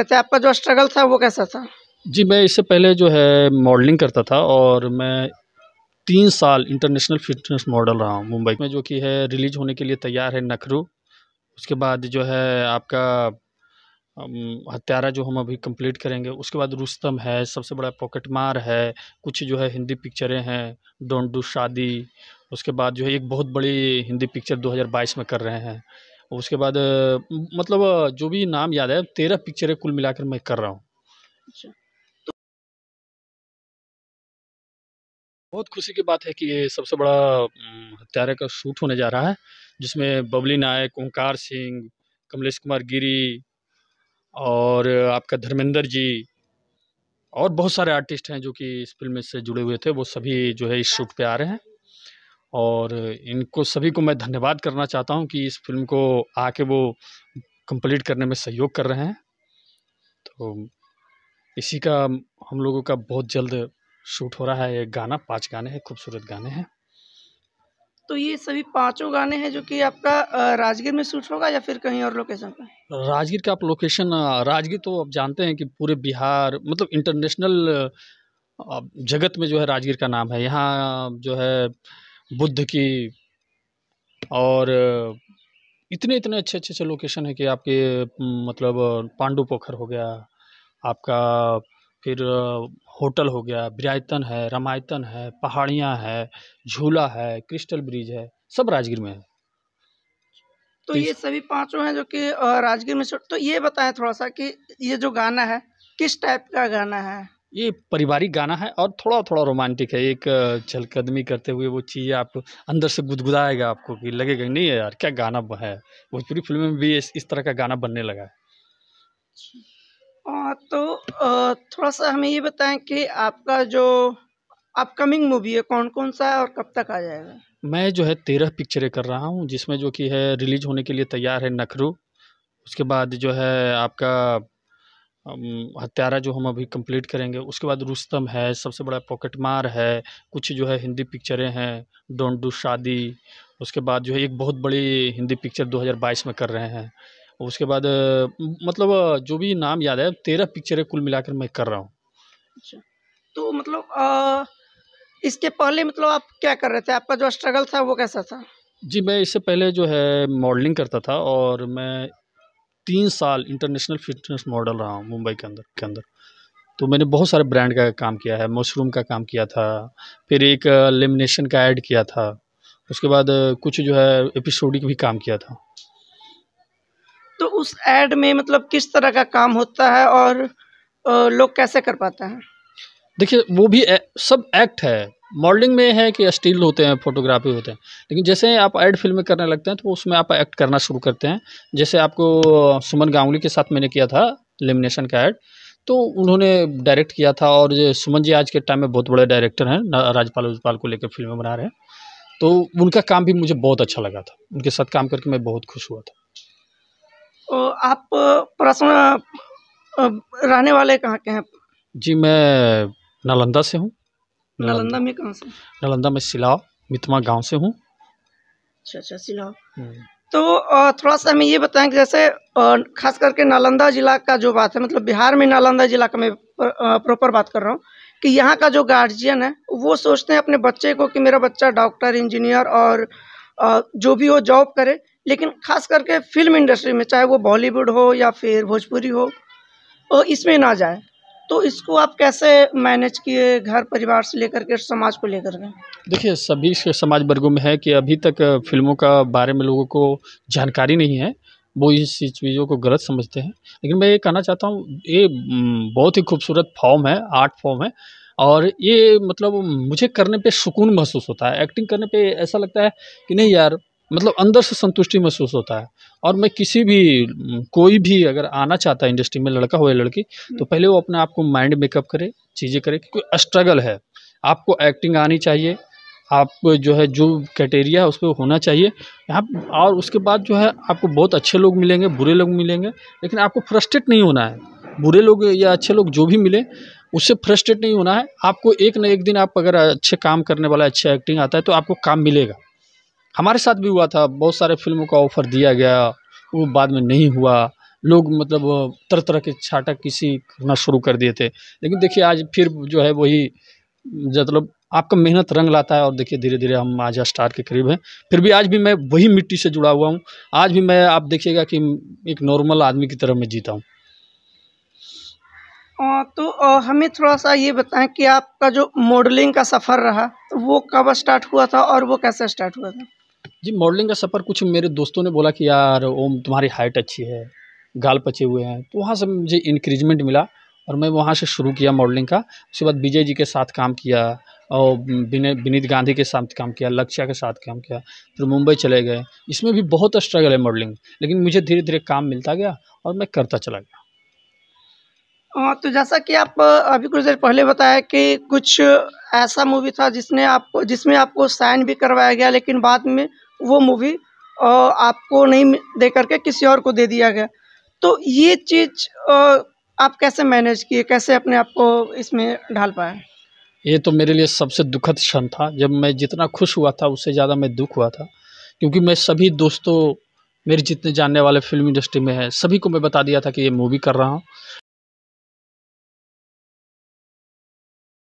थे आपका जो स्ट्रगल था वो कैसा था जी मैं इससे पहले जो है मॉडलिंग करता था और मैं तीन साल इंटरनेशनल फिटनेस मॉडल रहा हूँ मुंबई में जो कि है रिलीज होने के लिए तैयार है नखरू उसके बाद जो है आपका हत्यारा जो हम अभी कंप्लीट करेंगे उसके बाद रुस्तम है सबसे बड़ा पॉकेटमार है कुछ जो है हिंदी पिक्चरें हैं डोंट डू शादी उसके बाद जो है एक बहुत बड़ी हिंदी पिक्चर 2022 में कर रहे हैं उसके बाद मतलब जो भी नाम याद है तेरह पिक्चरें कुल मिलाकर मैं कर रहा हूँ अच्छा। बहुत खुशी की बात है कि ये सबसे बड़ा हत्यारे का शूट होने जा रहा है जिसमें बबली नायक ओंकार सिंह कमलेश कुमार गिरी और आपका धर्मेंद्र जी और बहुत सारे आर्टिस्ट हैं जो कि इस फिल्म से जुड़े हुए थे वो सभी जो है इस हाँ। शूट पे आ रहे हैं और इनको सभी को मैं धन्यवाद करना चाहता हूँ कि इस फ़िल्म को आके वो कंप्लीट करने में सहयोग कर रहे हैं तो इसी का हम लोगों का बहुत जल्द शूट हो रहा है ये गाना पांच गाने हैं खूबसूरत गाने हैं तो ये सभी पांचों गाने हैं जो कि आपका राजगीर में शूट होगा या फिर कहीं और लोकेशन पर राजगीर का आप लोकेशन राजगीर तो आप जानते हैं कि पूरे बिहार मतलब इंटरनेशनल जगत में जो है राजगीर का नाम है यहाँ जो है बुद्ध की और इतने इतने अच्छे अच्छे अच्छे लोकेशन है कि आपके मतलब पांडू पोखर हो गया आपका फिर होटल हो गया ब्रायतन है रमायतन है पहाड़ियाँ है झूला है क्रिस्टल ब्रिज है सब राजगीर में है तो ये सभी पांचों हैं जो कि राजगीर में तो ये बताएं थोड़ा सा कि ये जो गाना है किस टाइप का गाना है ये पारिवारिक गाना है और थोड़ा थोड़ा रोमांटिक है एक चहलकदमी करते हुए वो चीज़ आप अंदर से गुदगुदाएगा आपको कि लगेगा नहीं यार क्या गाना है भोजपुरी फिल्म में भी इस, इस तरह का गाना बनने लगा है आ, तो आ, थोड़ा सा हमें ये बताएं कि आपका जो अपकमिंग मूवी है कौन कौन सा है और कब तक आ जाएगा मैं जो है तेरह पिक्चरें कर रहा हूँ जिसमें जो कि है रिलीज होने के लिए तैयार है नखरू उसके बाद जो है आपका हत्यारा जो हम अभी कंप्लीट करेंगे उसके बाद रुस्तम है सबसे बड़ा पॉकेट मार है कुछ जो है हिंदी पिक्चरें हैं डोंट डू शादी उसके बाद जो है एक बहुत बड़ी हिंदी पिक्चर 2022 में कर रहे हैं उसके बाद मतलब जो भी नाम याद है तेरह पिक्चरें कुल मिलाकर मैं कर रहा हूँ अच्छा, तो मतलब आ, इसके पहले मतलब आप क्या कर रहे थे आपका जो स्ट्रगल था वो कैसा था जी मैं इससे पहले जो है मॉडलिंग करता था और मैं तीन साल इंटरनेशनल फिटनेस मॉडल रहा हूँ मुंबई के अंदर के अंदर तो मैंने बहुत सारे ब्रांड का काम किया है मशरूम का काम किया था फिर एक लेमिनेशन का ऐड किया था उसके बाद कुछ जो है एपिसोडिक भी काम किया था तो उस ऐड में मतलब किस तरह का काम होता है और लोग कैसे कर पाते हैं देखिए वो भी सब एक्ट है मॉडलिंग में है कि स्टील होते हैं फोटोग्राफी होते हैं लेकिन जैसे आप एड में करने लगते हैं तो उसमें आप एक्ट करना शुरू करते हैं जैसे आपको सुमन गांगुली के साथ मैंने किया था लेमिनेशन का ऐड तो उन्होंने डायरेक्ट किया था और सुमन जी आज के टाइम में बहुत बड़े डायरेक्टर हैं राजपाल उजपाल को लेकर फिल्में बना रहे हैं तो उनका काम भी मुझे बहुत अच्छा लगा था उनके साथ काम करके मैं बहुत खुश हुआ था आप प्रश्न रहने वाले कहाँ के हैं जी मैं नालंदा से हूँ नालंदा में कहाँ से नालंदा में सिलाव मितमा तो गांव से हूँ अच्छा अच्छा सिलाव हम्म। तो थोड़ा सा हमें ये बताएं कि जैसे खास करके नालंदा जिला का जो बात है मतलब बिहार में नालंदा जिला का मैं प्रॉपर बात कर रहा हूँ कि यहाँ का जो गार्जियन है वो सोचते हैं अपने बच्चे को कि मेरा बच्चा डॉक्टर इंजीनियर और जो भी हो जॉब करे लेकिन खास करके फिल्म इंडस्ट्री में चाहे वो बॉलीवुड हो या फिर भोजपुरी हो इसमें ना जाए तो इसको आप कैसे मैनेज किए घर परिवार से लेकर के समाज को लेकर के देखिए सभी समाज वर्गों में है कि अभी तक फिल्मों का बारे में लोगों को जानकारी नहीं है वो इस चीज़ों को गलत समझते हैं लेकिन मैं ये कहना चाहता हूँ ये बहुत ही खूबसूरत फॉर्म है आर्ट फॉर्म है और ये मतलब मुझे करने पे सुकून महसूस होता है एक्टिंग करने पे ऐसा लगता है कि नहीं यार मतलब अंदर से संतुष्टि महसूस होता है और मैं किसी भी कोई भी अगर आना चाहता है इंडस्ट्री में लड़का हो या लड़की तो पहले वो अपने आप को माइंड मेकअप करे चीज़ें करे क्योंकि स्ट्रगल है आपको एक्टिंग आनी चाहिए आप जो है जो क्राइटेरिया है उस पर होना चाहिए यहाँ और उसके बाद जो है आपको बहुत अच्छे लोग मिलेंगे बुरे लोग मिलेंगे लेकिन आपको फ्रस्ट्रेट नहीं होना है बुरे लोग या अच्छे लोग जो भी मिले उससे फ्रस्ट्रेट नहीं होना है आपको एक ना एक दिन आप अगर अच्छे काम करने वाला अच्छा एक्टिंग आता है तो आपको काम मिलेगा हमारे साथ भी हुआ था बहुत सारे फ़िल्मों का ऑफ़र दिया गया वो बाद में नहीं हुआ लोग मतलब तरह तरह के छाटक किसी करना शुरू कर दिए थे लेकिन देखिए आज फिर जो है वही मतलब आपका मेहनत रंग लाता है और देखिए धीरे धीरे हम आज स्टार के करीब हैं फिर भी आज भी मैं वही मिट्टी से जुड़ा हुआ हूँ आज भी मैं आप देखिएगा कि एक नॉर्मल आदमी की तरह मैं जीता हूँ तो हमें थोड़ा सा ये बताएं कि आपका जो मॉडलिंग का सफ़र रहा वो कब स्टार्ट हुआ था और वो कैसे स्टार्ट हुआ था जी मॉडलिंग का सफ़र कुछ मेरे दोस्तों ने बोला कि यार ओम तुम्हारी हाइट अच्छी है गाल पचे हुए हैं तो वहाँ से मुझे इंक्रीजमेंट मिला और मैं वहाँ से शुरू किया मॉडलिंग का उसके बाद विजय जी के साथ काम किया और विनीत गांधी के साथ काम किया लक्ष्य के साथ काम किया फिर मुंबई चले गए इसमें भी बहुत स्ट्रगल है मॉडलिंग लेकिन मुझे धीरे धीरे काम मिलता गया और मैं करता चला गया तो जैसा कि आप अभी कुछ देर पहले बताया कि कुछ ऐसा मूवी था जिसने आपको जिसमें आपको साइन भी करवाया गया लेकिन बाद में वो मूवी आपको नहीं दे करके किसी और को दे दिया गया तो ये चीज़ आप कैसे मैनेज किए कैसे अपने आप को इसमें ढाल पाए ये तो मेरे लिए सबसे दुखद क्षण था जब मैं जितना खुश हुआ था उससे ज़्यादा मैं दुख हुआ था क्योंकि मैं सभी दोस्तों मेरे जितने जानने वाले फिल्म इंडस्ट्री में है सभी को मैं बता दिया था कि ये मूवी कर रहा हूँ